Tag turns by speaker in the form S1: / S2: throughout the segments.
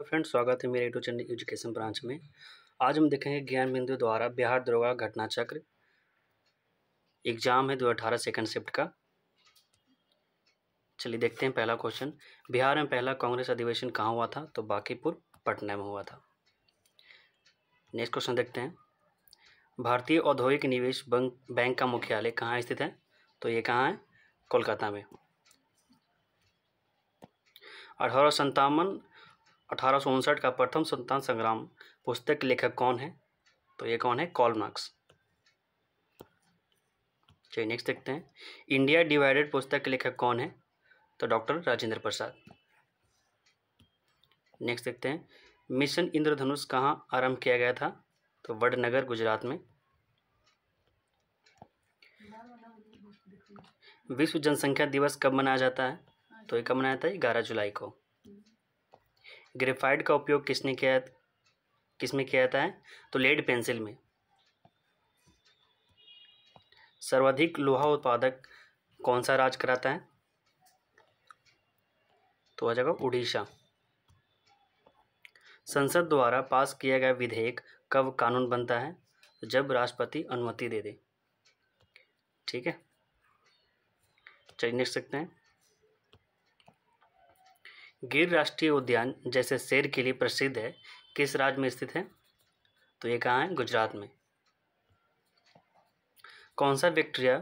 S1: तो फ्रेंड स्वागत है मेरे यूट्यूब चैनल एजुकेशन ब्रांच में आज हम देखेंगे ज्ञान बिंदु द्वारा बिहार दरोगा घटना चक्र एग्जाम है दो अठारह सेकंड शिफ्ट का चलिए देखते हैं पहला क्वेश्चन बिहार में पहला कांग्रेस अधिवेशन कहाँ हुआ था तो बाकीपुर पटना में हुआ था नेक्स्ट क्वेश्चन देखते हैं भारतीय औद्योगिक निवेश बैंक का मुख्यालय कहाँ स्थित है तो ये कहाँ है कोलकाता में अठारह सन्तावन अठारह का प्रथम संतान संग्राम पुस्तक लेखक कौन है तो ये कौन है कॉलमार्क्स चलिए नेक्स्ट देखते हैं इंडिया डिवाइडेड पुस्तक लेखक कौन है तो डॉक्टर राजेंद्र प्रसाद नेक्स्ट देखते हैं मिशन इंद्रधनुष कहाँ आरंभ किया गया था तो वडनगर गुजरात में विश्व जनसंख्या दिवस कब मनाया जाता है तो ये कब मनाया जाता है ग्यारह जुलाई को ग्रेफाइट का उपयोग किसने किया किस में किया जाता है तो लेड पेंसिल में सर्वाधिक लोहा उत्पादक कौन सा राज्य कराता है तो आ जाएगा उड़ीसा संसद द्वारा पास किया गया विधेयक कब कानून बनता है जब राष्ट्रपति अनुमति दे दे ठीक है चलिए लिख सकते हैं गिर राष्ट्रीय उद्यान जैसे शेर के लिए प्रसिद्ध है किस राज्य में स्थित है तो ये कहाँ है गुजरात में कौन सा बैक्टीरिया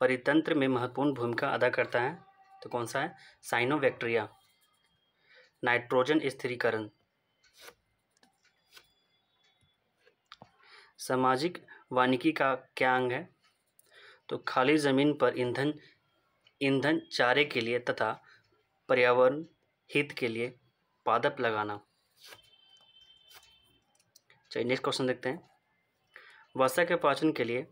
S1: परितंत्र में महत्वपूर्ण भूमिका अदा करता है तो कौन सा है साइनोबैक्टीरिया नाइट्रोजन स्थिरीकरण सामाजिक वानिकी का क्या अंग है तो खाली ज़मीन पर ईंधन ईंधन चारे के लिए तथा पर्यावरण हित के लिए पादप लगाना चलिए नेक्स्ट क्वेश्चन देखते हैं वसा के पाचन के लिए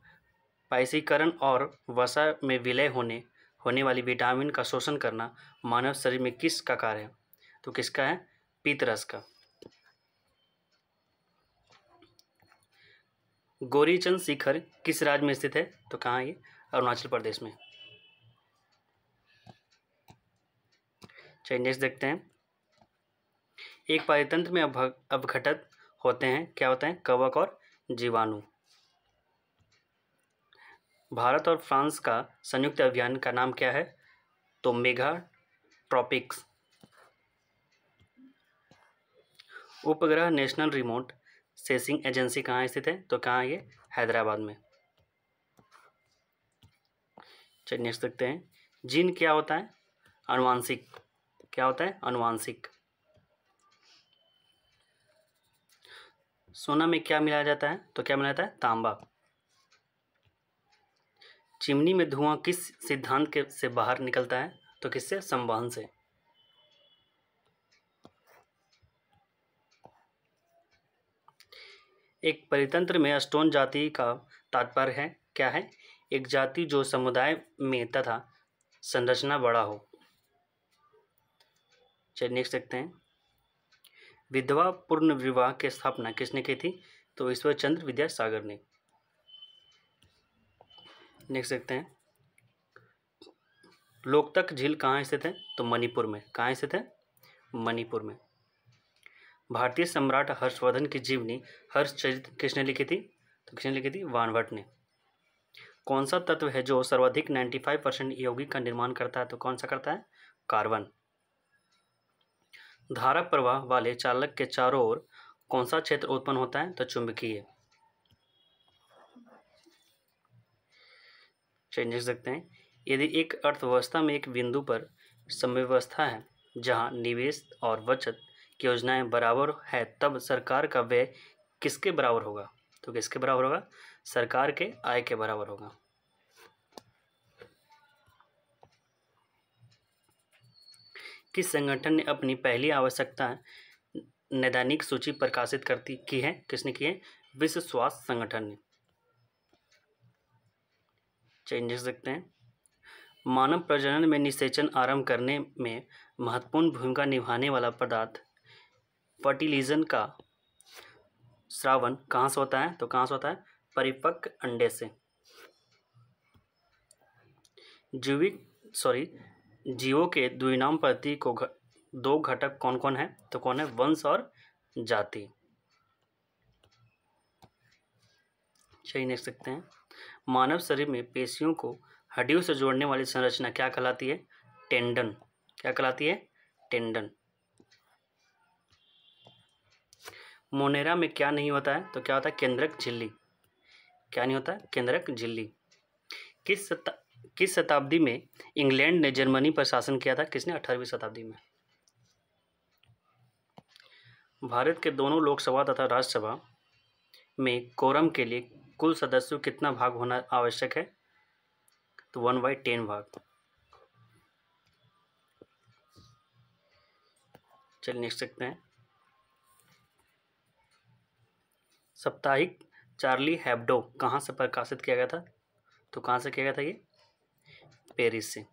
S1: पाइसीकरण और वसा में विलय होने होने वाली विटामिन का शोषण करना मानव शरीर में किस का कार्य है तो किसका है पीतरस का गोरीचंद शिखर किस राज्य में स्थित है तो कहाँ ये अरुणाचल प्रदेश में चेंजेस देखते हैं एक पारितंत्र में अवघटक होते हैं क्या होते हैं कवक और जीवाणु भारत और फ्रांस का संयुक्त अभियान का नाम क्या है तो मेघा ट्रॉपिक्स उपग्रह नेशनल रिमोट सेसिंग एजेंसी कहाँ स्थित है तो कहाँ ये हैदराबाद में चलिए नेक्स्ट देखते हैं जीन क्या होता है अनुवांशिक क्या होता है अनुवांशिक सोना में क्या मिलाया जाता है तो क्या मिलाया जाता है तांबा चिमनी में धुआं किस सिद्धांत के से बाहर निकलता है तो किससे संवहन से एक परितंत्र में अस्टोन जाति का तात्पर्य है क्या है एक जाति जो समुदाय में तथा संरचना बड़ा हो चलिए नेक्स्ट देखते हैं विधवा पूर्ण विवाह की स्थापना किसने की थी तो ईश्वर चंद्र विद्यासागर ने नेक्स्ट देखते हैं लोकतक झील कहाँ स्थित है तो मणिपुर में कहाँ स्थित है मणिपुर में भारतीय सम्राट हर्षवर्धन की जीवनी हर्षचरित किसने लिखी थी तो किसने लिखी थी वानभट्ट ने कौन सा तत्व है जो सर्वाधिक 95 परसेंट यौगिक का निर्माण करता है तो कौन सा करता है कार्बन धारा प्रवाह वाले चालक के चारों ओर कौन सा क्षेत्र उत्पन्न होता है तो चुंबकीय देख सकते हैं यदि एक अर्थव्यवस्था में एक बिंदु पर समव्यवस्था है जहां निवेश और बचत की योजनाएं बराबर है तब सरकार का व्यय किसके बराबर होगा तो किसके बराबर होगा सरकार के आय के बराबर होगा किस संगठन ने अपनी पहली आवश्यकता नैदानिक सूची प्रकाशित करती की है किसने की है विश्व स्वास्थ्य संगठन ने चेंजेस सकते हैं मानव प्रजनन में निषेचन आरंभ करने में महत्वपूर्ण भूमिका निभाने वाला पदार्थ फर्टिलिजन का श्रावण कहाँ से होता है तो कहाँ से होता है परिपक्व अंडे से जीविक सॉरी जीवों के द्विनाम प्रति को घ, दो घटक कौन कौन है तो कौन है वंश और जाति सही देख सकते हैं मानव शरीर में पेशियों को हड्डियों से जोड़ने वाली संरचना क्या कहलाती है टेंडन क्या कहलाती है टेंडन मोनेरा में क्या नहीं होता है तो क्या होता है केंद्रक झिल्ली क्या नहीं होता केंद्रक झिल्ली किस किस शताब्दी में इंग्लैंड ने जर्मनी पर शासन किया था किसने अठारहवीं शताब्दी में भारत के दोनों लोकसभा तथा राज्यसभा में कोरम के लिए कुल सदस्यों कितना भाग होना आवश्यक है तो वन बाई टेन भाग चलिए नेक्स्ट सकते हैं साप्ताहिक चार्ली हैब्डो कहाँ से प्रकाशित किया गया था तो कहाँ से किया गया था ये पेरिस से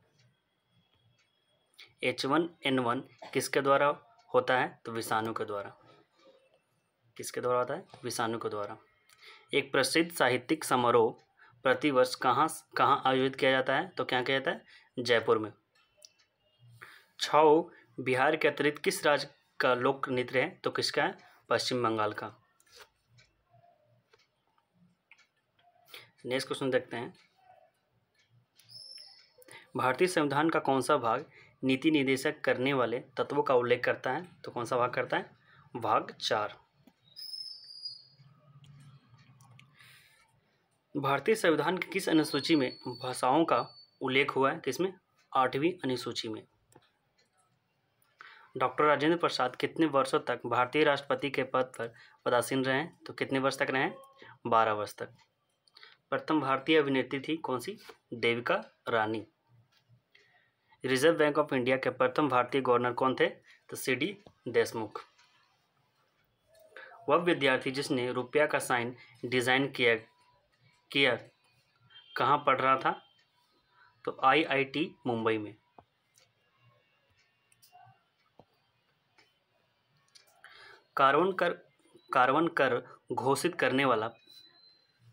S1: एच वन एन वन किसके द्वारा होता है तो विषाणु के द्वारा किसके द्वारा होता है विषाणु के द्वारा एक प्रसिद्ध साहित्यिक समारोह प्रतिवर्ष कहाँ कहाँ आयोजित किया जाता है तो क्या किया जाता है जयपुर में छाओ बिहार के अतिरिक्त किस राज्य का लोक नृत्य है तो किसका है पश्चिम बंगाल का नेक्स्ट क्वेश्चन देखते हैं भारतीय संविधान का कौन सा भाग नीति निर्देशक करने वाले तत्वों का उल्लेख करता है तो कौन सा भाग करता है भाग चार भारतीय संविधान की किस अनुसूची में भाषाओं का उल्लेख हुआ है किसमें आठवीं अनुसूची में डॉक्टर राजेंद्र प्रसाद कितने वर्षों तक भारतीय राष्ट्रपति के पद पर पदासीन रहे हैं तो कितने वर्ष तक रहे हैं बारह वर्ष तक प्रथम भारतीय अभिनेत्री थी कौन सी Devika Rani reserve bank of India के प्रथम भारतीय गवर्नर कौन थे तो सी डी देशमुख वह विद्यार्थी जिसने रुपया का साइन डिज़ाइन किया किया कहाँ पढ़ रहा था तो आईआईटी मुंबई में कार्बन कर कार्बन कर घोषित करने वाला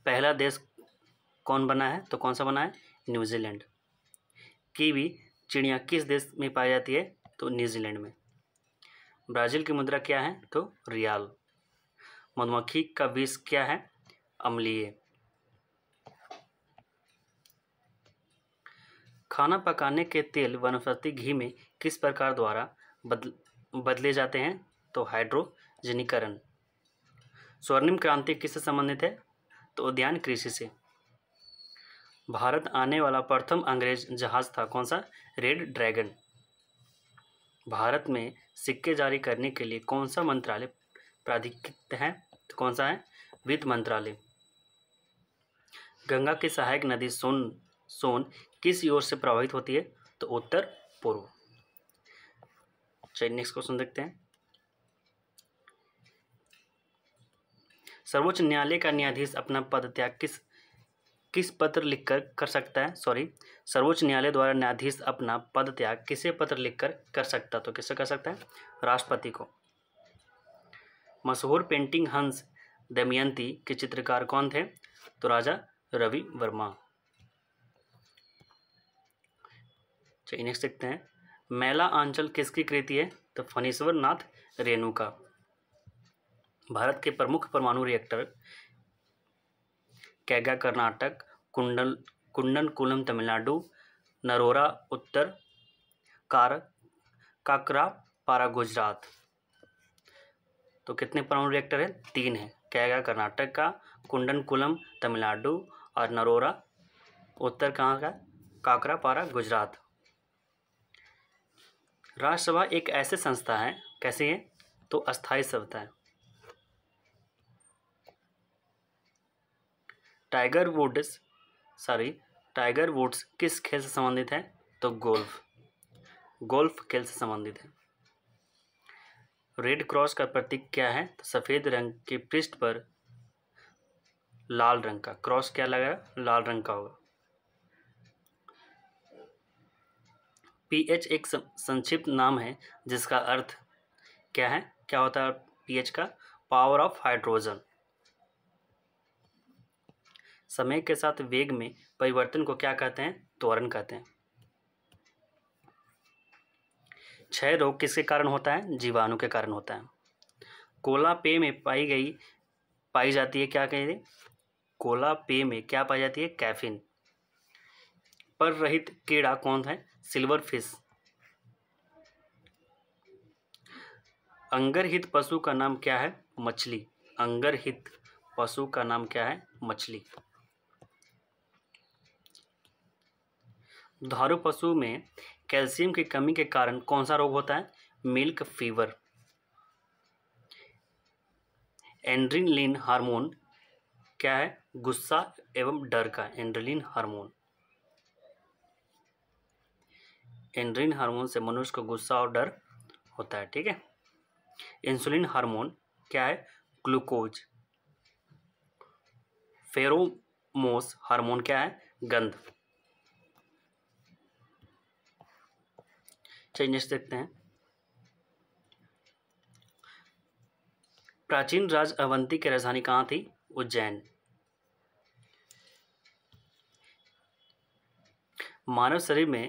S1: पहला देश कौन बना है तो कौन सा बना है न्यूजीलैंड कीवी चिड़िया किस देश में पाई जाती है तो न्यूजीलैंड में ब्राज़ील की मुद्रा क्या है तो रियाल मधुमक्खी का विष क्या है अम्लीय खाना पकाने के तेल वनस्पति घी में किस प्रकार द्वारा बदल बदले जाते हैं तो हाइड्रोजनीकरण स्वर्णिम क्रांति किससे संबंधित है तो उद्यान कृषि से भारत आने वाला प्रथम अंग्रेज जहाज था कौन सा रेड ड्रैगन भारत में सिक्के जारी करने के लिए कौन सा मंत्रालय प्राधिकृत है तो कौन सा है वित्त मंत्रालय गंगा की सहायक नदी सोन सोन किस ओर से प्रवाहित होती है तो उत्तर पूर्व चलिए नेक्स्ट क्वेश्चन देखते हैं सर्वोच्च न्यायालय का न्यायाधीश अपना पद त्याग किस किस पत्र लिखकर कर सकता है सॉरी सर्वोच्च न्यायालय द्वारा न्यायाधीश अपना पद त्याग किसे पत्र लिखकर कर सकता तो किसे कर सकता है राष्ट्रपति को मशहूर पेंटिंग हंस दमयंती के चित्रकार कौन थे तो राजा रवि वर्मा चलिए नेक्स्ट देखते हैं मेला आंचल किसकी कृति है तो फणीश्वर नाथ रेणु का भारत के प्रमुख परमाणु रिएक्टर कैगा कर्नाटक कुंडल कुंडनकुलम तमिलनाडु नरोरा उत्तर कार काकरा पारा गुजरात तो कितने परमाणु रिएक्टर हैं तीन है क्या गया कर्नाटक का कुंडनकुलम तमिलनाडु और नरोरा उत्तर कहाँ का काकरा पारा गुजरात राज्यसभा एक ऐसे संस्था है कैसी है तो अस्थाई संस्था है Tiger Woods sorry Tiger Woods किस खेल से संबंधित है तो गोल्फ गोल्फ खेल से संबंधित है रेड क्रॉस का प्रतीक क्या है तो सफ़ेद रंग के पृष्ठ पर लाल रंग का क्रॉस क्या लगा लाल रंग का होगा पीएच एक संक्षिप्त नाम है जिसका अर्थ क्या है क्या होता है पीएच का पावर ऑफ हाइड्रोजन समय के साथ वेग में परिवर्तन को क्या कहते हैं त्वरण कहते हैं क्षय रोग किसके कारण होता है जीवाणु के कारण होता है कोला पेय में पाई गई पाई जाती है क्या कहिए कोला पेय में क्या पाई जाती है कैफिन पर रहित कीड़ा कौन है सिल्वर फिश अंगरहित पशु का नाम क्या है मछली अंगरहित पशु का नाम क्या है मछली दुधारू पशु में कैल्शियम की कमी के कारण कौन सा रोग होता है मिल्क फीवर एंड्रीलिन हार्मोन क्या है गुस्सा एवं डर का एंड्रीलिन हार्मोन एंड्रीन हार्मोन से मनुष्य को गुस्सा और डर होता है ठीक है इंसुलिन हार्मोन क्या है ग्लूकोज फेरोमोस हार्मोन क्या है गंध चेंजेस देखते हैं प्राचीन राज अवंती की राजधानी कहाँ थी उज्जैन मानव शरीर में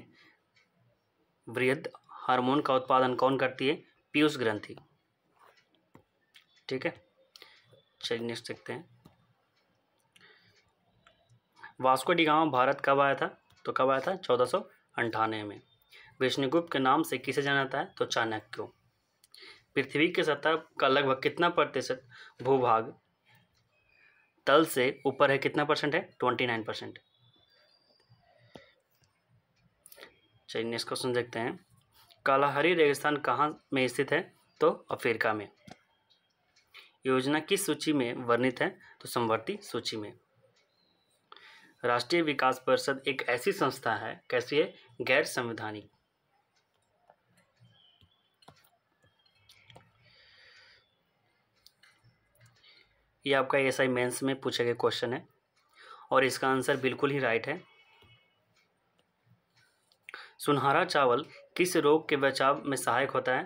S1: वृहद हार्मोन का उत्पादन कौन करती है पीयूष ग्रंथि ठीक है चलिए नेक्स्ट देखते हैं वास्को डिगामा भारत कब आया था तो कब आया था चौदह सौ अंठानवे में विष्णुगुप्त के नाम से किसे जाना जाता है तो चाणक्यों पृथ्वी के सतह का लगभग कितना प्रतिशत भूभाग तल से ऊपर है कितना परसेंट है ट्वेंटी नाइन परसेंट चलिए नेक्स्ट क्वेश्चन देखते हैं कालाहारी रेगिस्तान कहाँ में स्थित है तो अफ्रीका में योजना किस सूची में वर्णित है तो संवर्ती सूची में राष्ट्रीय विकास परिषद एक ऐसी संस्था है कैसी है गैर संवैधानिक ये आपका एस आई मेन्स में पूछे गए क्वेश्चन है और इसका आंसर बिल्कुल ही राइट है सुनहरा चावल किस रोग के बचाव में सहायक होता है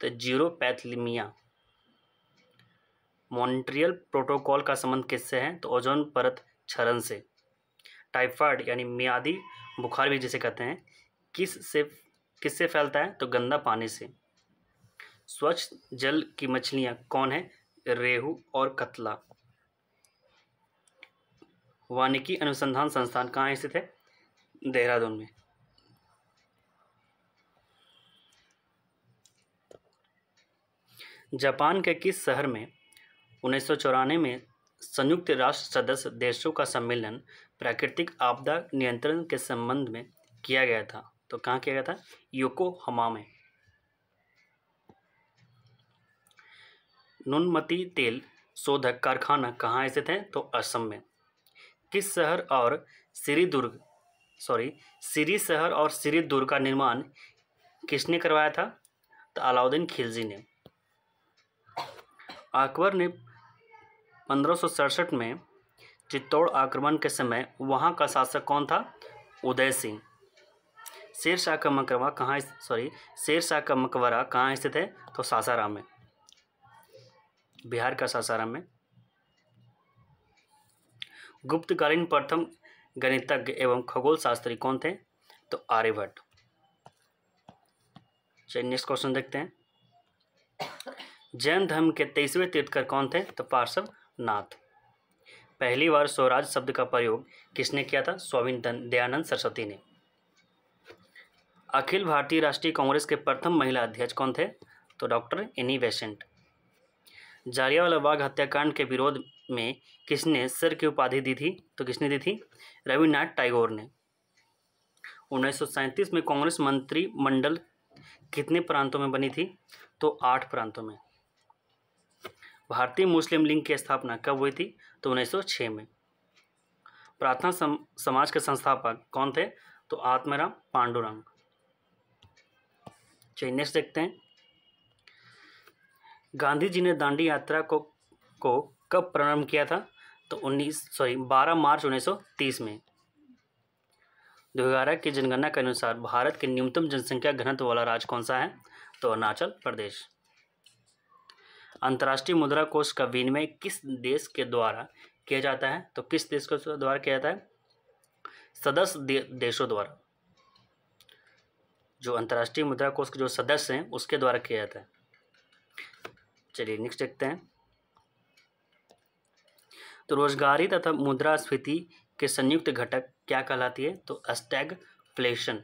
S1: तो जीरोपैथलीमिया मॉन्ट्रियल प्रोटोकॉल का संबंध किससे है तो ओजोन परत क्षरण से टाइफाइड यानी मियादी बुखार भी जिसे कहते हैं किस से किससे फैलता है तो गंदा पानी से स्वच्छ जल की मछलियाँ कौन है रेहू और कतला वानिकी अनुसंधान संस्थान कहाँ स्थित है देहरादून में जापान के किस शहर में उन्नीस में संयुक्त राष्ट्र सदस्य देशों का सम्मेलन प्राकृतिक आपदा नियंत्रण के संबंध में किया गया था तो कहाँ किया गया था हमा में नुनमती तेल शोधक कारखाना कहाँ स्थित है तो असम में किस शहर और श्री दुर्ग सॉरी श्री शहर और श्री दुर्ग का निर्माण किसने करवाया था तो अलाउद्दीन खिलजी ने अकबर ने पंद्रह में चित्तौड़ आक्रमण के समय वहाँ का शासक कौन था उदय सिंह शेरशाह का मकबरा कहाँ सॉरी शेर शाह का मकबरा कहाँ स्थित है तो सासाराम में बिहार का सासाराम में गुप्तकालीन प्रथम गणितज्ञ एवं खगोल शास्त्री कौन थे तो आर्यभट्ट चलिए नेक्स्ट क्वेश्चन देखते हैं जैन धर्म के तेईसवें तीर्थकर कौन थे तो पार्श्व नाथ पहली बार स्वराज शब्द का प्रयोग किसने किया था स्वामी दयानंद सरस्वती ने अखिल भारतीय राष्ट्रीय कांग्रेस के प्रथम महिला अध्यक्ष कौन थे तो doctor Annie Besant Jallianwala Bagh हत्याकांड के विरोध में किसने सर की उपाधि दी थी तो किसने दी थी रविन्द्रनाथ टाइगोर ने उन्नीस में कांग्रेस मंत्रिमंडल कितने प्रांतों में बनी थी तो आठ प्रांतों में भारतीय मुस्लिम लीग की स्थापना कब हुई थी तो 1906 में प्रार्थना सम, समाज के संस्थापक कौन थे तो आत्माराम पांडुरंग चलिए नेक्स्ट देखते हैं गांधी जी ने दांडी यात्रा को को कब प्रारंभ किया था तो 19 सॉरी 12 मार्च 1930 में दो की जनगणना के अनुसार भारत के न्यूनतम जनसंख्या घनत्व वाला राज्य कौन सा है तो अरुणाचल प्रदेश अंतर्राष्ट्रीय मुद्रा कोष का विनिमय किस देश के द्वारा किया जाता है तो किस देश के द्वारा किया जाता है सदस्य दे, देशों द्वारा जो अंतर्राष्ट्रीय मुद्रा कोष के जो सदस्य हैं उसके द्वारा किया जाता है चलिए नेक्स्ट देखते हैं तो रोजगारी तथा मुद्रास्फीति के संयुक्त घटक क्या कहलाती है तो अस्टैग फ्लेशन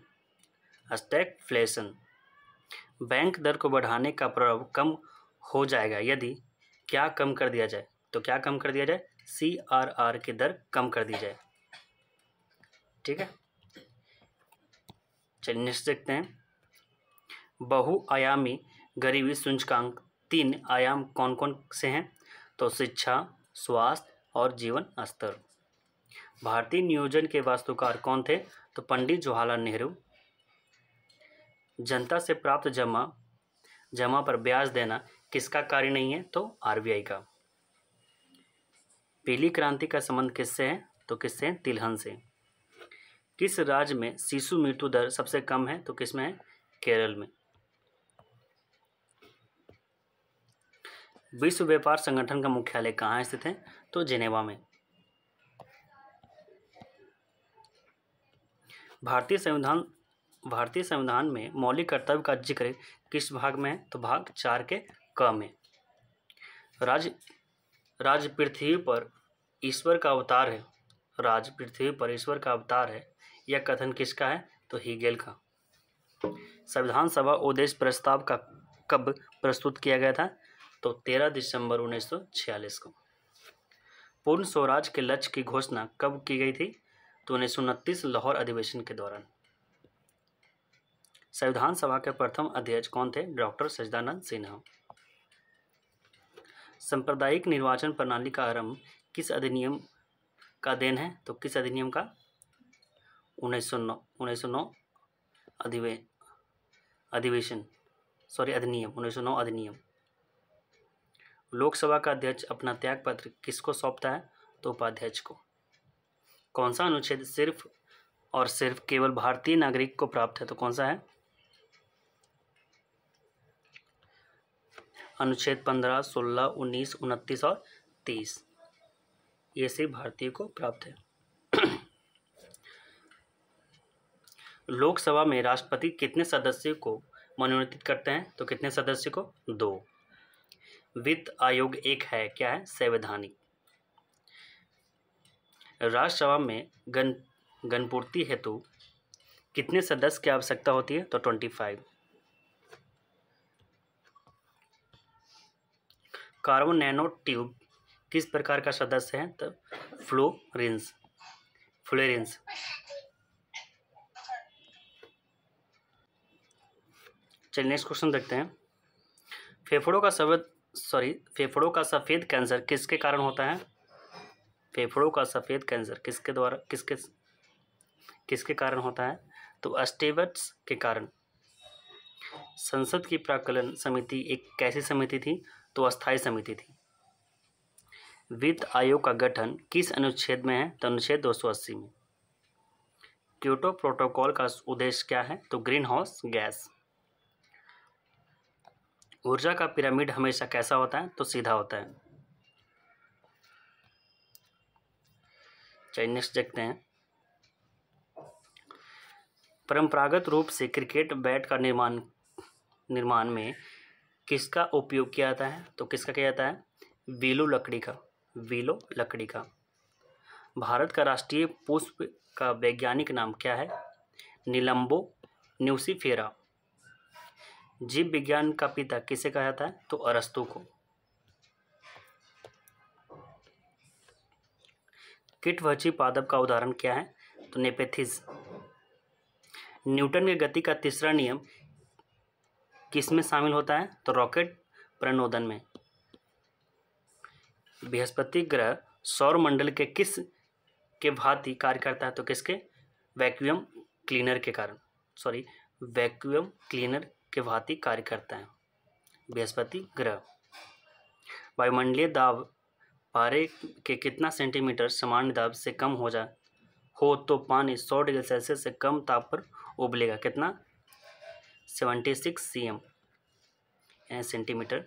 S1: अस्टैग फ्लेशन बैंक दर को बढ़ाने का प्रभाव कम हो जाएगा यदि क्या कम कर दिया जाए तो क्या कम कर दिया जाए सी आर आर की दर कम कर दी जाए ठीक है चलिए नेक्स्ट देखते हैं बहुआयामी गरीबी सूचकांक तीन आयाम कौन कौन से हैं तो शिक्षा स्वास्थ्य और जीवन स्तर भारतीय नियोजन के वास्तुकार कौन थे तो पंडित जवाहरलाल नेहरू जनता से प्राप्त जमा जमा पर ब्याज देना किसका कार्य नहीं है तो आरबीआई का पीली क्रांति का संबंध किससे है तो किससे है तिलहन से किस राज्य में शिशु मृत्यु दर सबसे कम है तो किसमें है केरल में विश्व व्यापार संगठन का मुख्यालय कहाँ स्थित है तो जेनेवा में भारतीय संविधान भारतीय संविधान में मौलिक कर्तव्य का जिक्र किस भाग में है तो भाग चार के क में राज राज पृथ्वी पर ईश्वर का अवतार है राज पृथ्वी पर ईश्वर का अवतार है यह कथन किसका है तो हीगेल का संविधान सभा उद्देश्य प्रस्ताव का कब प्रस्तुत किया गया था तो 13 दिसंबर 1946 को पूर्ण स्वराज के लक्ष्य की घोषणा कब की गई थी तो उन्नीस लाहौर अधिवेशन के दौरान संविधान सभा के प्रथम अध्यक्ष कौन थे डॉक्टर सजदानंद सिन्हा सांप्रदायिक निर्वाचन प्रणाली का आरंभ किस अधिनियम का देन है तो किस अधिनियम का उन्नीस सौ नौ उन्नीस सौ नौ अधिवे अधिवेशन सॉरी अधिनियम उन्नीस सौ नौ अधिनियम लोकसभा का अध्यक्ष अपना त्याग पत्र किसको सौंपता है तो उपाध्यक्ष को कौन सा अनुच्छेद सिर्फ और सिर्फ केवल भारतीय नागरिक को प्राप्त है तो कौन सा है अनुच्छेद पंद्रह सोलह उन्नीस उनतीस और तीस ये सिर्फ भारतीय को प्राप्त है लोकसभा में राष्ट्रपति कितने सदस्य को मनोनीत करते हैं तो कितने सदस्य को दो वित्त आयोग एक है क्या है संवैधानिक राज्यसभा में गण गणपूर्ति हेतु कितने सदस्य की आवश्यकता होती है तो twenty five carbon nanotube किस प्रकार का सदस्य है तो फ्लोरेंस फ्लोरेंस चलिए नेक्स्ट क्वेश्चन देखते हैं फेफड़ों का शब्द सॉरी फेफड़ों का सफ़ेद कैंसर किसके कारण होता है फेफड़ों का सफ़ेद कैंसर किसके द्वारा किसके किसके कारण होता है तो स्टेबट्स के कारण संसद की प्राकलन समिति एक कैसी समिति थी तो अस्थायी समिति थी वित्त आयोग का गठन किस अनुच्छेद में है तो अनुच्छेद दो में क्योटो प्रोटोकॉल का उद्देश्य क्या है तो ग्रीन हाउस गैस ऊर्जा का पिरामिड हमेशा कैसा होता है तो सीधा होता है चलिए नेक्स्ट देखते हैं परंपरागत रूप से क्रिकेट बैट का निर्माण निर्माण में किसका उपयोग किया जाता है तो किसका किया जाता है वीलो लकड़ी का वीलो लकड़ी का भारत का राष्ट्रीय पुष्प का वैज्ञानिक नाम क्या है नीलम्बो न्यूसीफेरा जीव विज्ञान का पिता किसे कहा जाता है तो अरस्तु को किटवची पादप का उदाहरण क्या है तो नेपेथिस न्यूटन के गति का तीसरा नियम किस में शामिल होता है तो रॉकेट प्रणोदन में बृहस्पति ग्रह सौर मंडल के किस के भांति कार्य करता है तो किसके वैक्यूम क्लीनर के कारण सॉरी वैक्यूम क्लीनर के भांति कार्य करता है बृहस्पति ग्रह वायुमंडलीय दाब पारे के कितना सेंटीमीटर सामान्य दाब से कम हो जाए हो तो पानी सौ डिग्री सेल्सियस से कम ताप पर उबलेगा कितना seventy six C M centimetre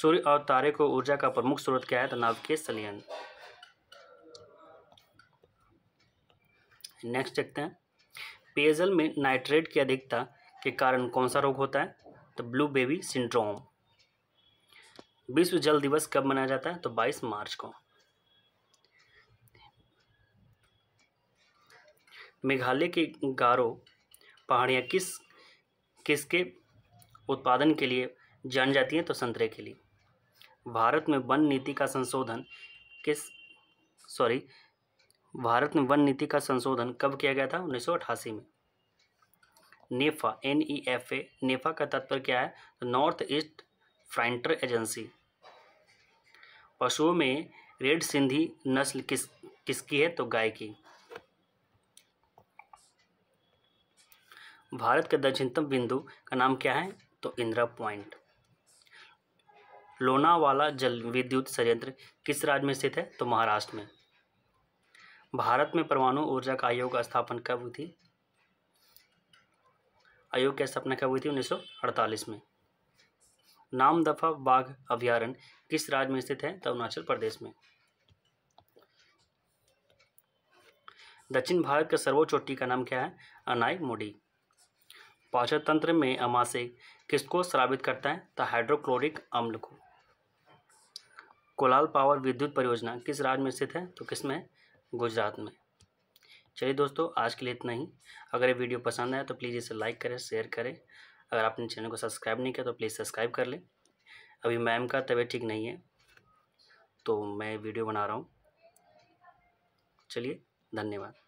S1: सूर्य और तारे को ऊर्जा का प्रमुख स्रोत क्या है तो के सलियन नेक्स्ट देखते हैं पेयजल में नाइट्रेट की अधिकता के कारण कौन सा रोग होता है तो ब्लू बेबी सिंड्रोम विश्व जल दिवस कब मनाया जाता है तो 22 मार्च को मेघालय के गारो पहाड़ियाँ किस किसके उत्पादन के लिए जान जाती हैं तो संतरे के लिए भारत में वन नीति का संशोधन किस सॉरी भारत में वन नीति का संशोधन कब किया गया था उन्नीस में नेफा एन ई एफ ए नेफा का तत्पर क्या है नॉर्थ ईस्ट फ्रंटर एजेंसी पशुओं में रेड सिंधी नस्ल किस किसकी है तो गाय की भारत के दक्षिणतम बिंदु का नाम क्या है तो इंदिरा पॉइंट लोनावाला जल विद्युत संयंत्र किस राज्य में स्थित है तो महाराष्ट्र में भारत में परमाणु ऊर्जा का आयोग स्थापन स्थापना कब हुई थी आयोग की स्थापना कब हुई थी 1948 में नाम दफा बाघ अभ्यारण किस राज्य में स्थित है तो अरुणाचल प्रदेश में दक्षिण भारत का सर्वोच्च चोटी का नाम क्या है अनाई मोडी पाचन तंत्र में अमाशय किसको श्रावित करता है तो हाइड्रोक्लोरिक अम्ल को कोलाल पावर विद्युत परियोजना किस राज्य में स्थित है तो किसमें गुजरात में चलिए दोस्तों आज के लिए इतना ही अगर ये वीडियो पसंद आया तो प्लीज़ इसे लाइक करें शेयर करें अगर आपने चैनल को सब्सक्राइब नहीं किया तो प्लीज़ सब्सक्राइब कर लें अभी मैम का तबीयत ठीक नहीं है तो मैं वीडियो बना रहा हूँ चलिए धन्यवाद